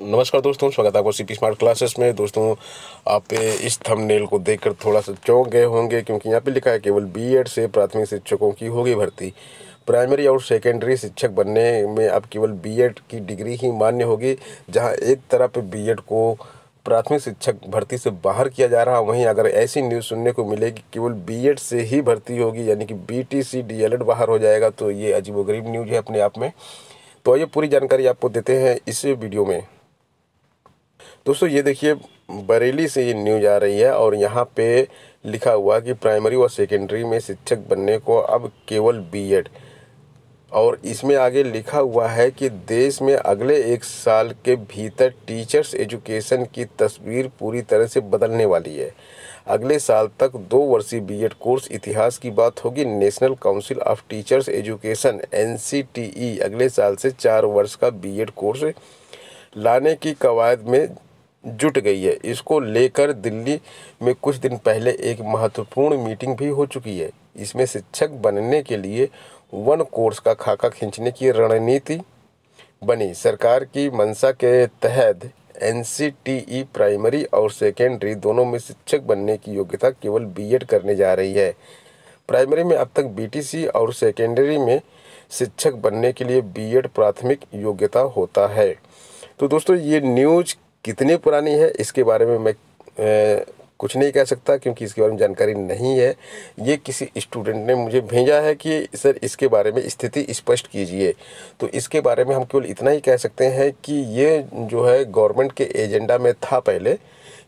नमस्कार दोस्तों स्वागत है आपको सिटी स्मार्ट क्लासेस में दोस्तों आप इस थंबनेल को देखकर थोड़ा सा चौंक गए होंगे क्योंकि यहाँ पे लिखा है केवल बीएड से प्राथमिक शिक्षकों की होगी भर्ती प्राइमरी और सेकेंडरी शिक्षक बनने में अब केवल बीएड की डिग्री ही मान्य होगी जहाँ एक तरफ एड को प्राथमिक शिक्षक भर्ती से बाहर किया जा रहा वहीं अगर ऐसी न्यूज़ सुनने को मिलेगी केवल एड से ही भर्ती होगी यानी कि एल एड बाहर हो जाएगा तो ये गरीब न्यूज़ है अपने आप में तो ये पूरी जानकारी आपको देते हैं इस वीडियो में दोस्तों ये देखिए बरेली से ये न्यूज आ रही है और यहाँ पे लिखा हुआ कि प्राइमरी व सेकेंडरी में शिक्षक बनने को अब केवल बीएड और इसमें आगे लिखा हुआ है कि देश में अगले एक साल के भीतर टीचर्स एजुकेशन की तस्वीर पूरी तरह से बदलने वाली है अगले साल तक दो वर्षीय बीएड कोर्स इतिहास की बात होगी national council of teachers education एन अगले साल से चार वर्ष का बीएड कोर्स लाने की कवायद में जुट गई है इसको लेकर दिल्ली में कुछ दिन पहले एक महत्वपूर्ण मीटिंग भी हो चुकी है इसमें शिक्षक बनने के लिए वन कोर्स का खाका खींचने की रणनीति बनी सरकार की मंशा के तहत एन प्राइमरी और सेकेंडरी दोनों में शिक्षक बनने की योग्यता केवल बीएड करने जा रही है प्राइमरी में अब तक बीटीसी और सेकेंडरी में शिक्षक बनने के लिए बीएड प्राथमिक योग्यता होता है तो दोस्तों ये न्यूज कितनी पुरानी है इसके बारे में मैं ए, कुछ नहीं कह सकता क्योंकि इसके बारे में जानकारी नहीं है ये किसी स्टूडेंट ने मुझे भेजा है कि सर इसके बारे में स्थिति स्पष्ट कीजिए तो इसके बारे में हम केवल इतना ही कह सकते हैं कि ये जो है गवर्नमेंट के एजेंडा में था पहले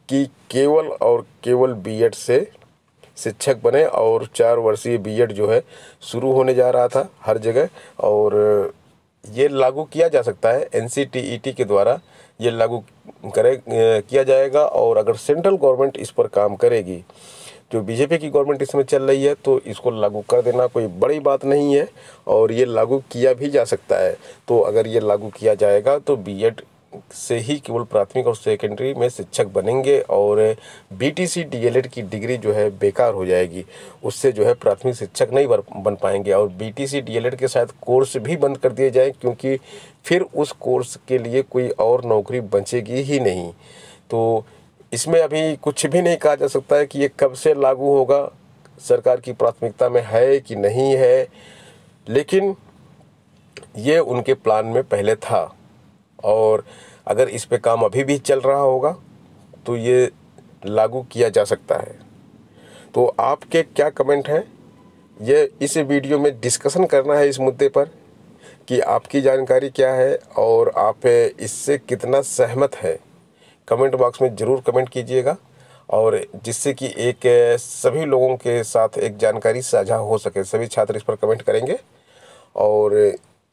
कि केवल और केवल बीएड से शिक्षक बने और चार वर्षीय बीएड जो है शुरू होने जा रहा था हर जगह और ये लागू किया जा सकता है एन e के द्वारा ये लागू करे किया जाएगा और अगर सेंट्रल गवर्नमेंट इस पर काम करेगी जो बीजेपी की गवर्नमेंट इसमें चल रही है तो इसको लागू कर देना कोई बड़ी बात नहीं है और ये लागू किया भी जा सकता है तो अगर ये लागू किया जाएगा तो बीएड से ही केवल प्राथमिक और सेकेंडरी में शिक्षक बनेंगे और बीटीसी डीएलएड की डिग्री जो है बेकार हो जाएगी उससे जो है प्राथमिक शिक्षक नहीं बन पाएंगे और बीटीसी डीएलएड के साथ कोर्स भी बंद कर दिए जाए क्योंकि फिर उस कोर्स के लिए कोई और नौकरी बचेगी ही नहीं तो इसमें अभी कुछ भी नहीं कहा जा सकता है कि ये कब से लागू होगा सरकार की प्राथमिकता में है कि नहीं है लेकिन ये उनके प्लान में पहले था और अगर इस पे काम अभी भी चल रहा होगा तो ये लागू किया जा सकता है तो आपके क्या कमेंट हैं ये इस वीडियो में डिस्कशन करना है इस मुद्दे पर कि आपकी जानकारी क्या है और आप इससे कितना सहमत है कमेंट बॉक्स में ज़रूर कमेंट कीजिएगा और जिससे कि एक सभी लोगों के साथ एक जानकारी साझा हो सके सभी छात्र इस पर कमेंट करेंगे और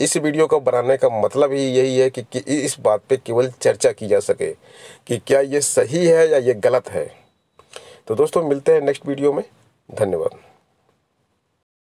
इस वीडियो को बनाने का मतलब ही यही है कि, कि इस बात पे केवल चर्चा की जा सके कि क्या ये सही है या ये गलत है तो दोस्तों मिलते हैं नेक्स्ट वीडियो में धन्यवाद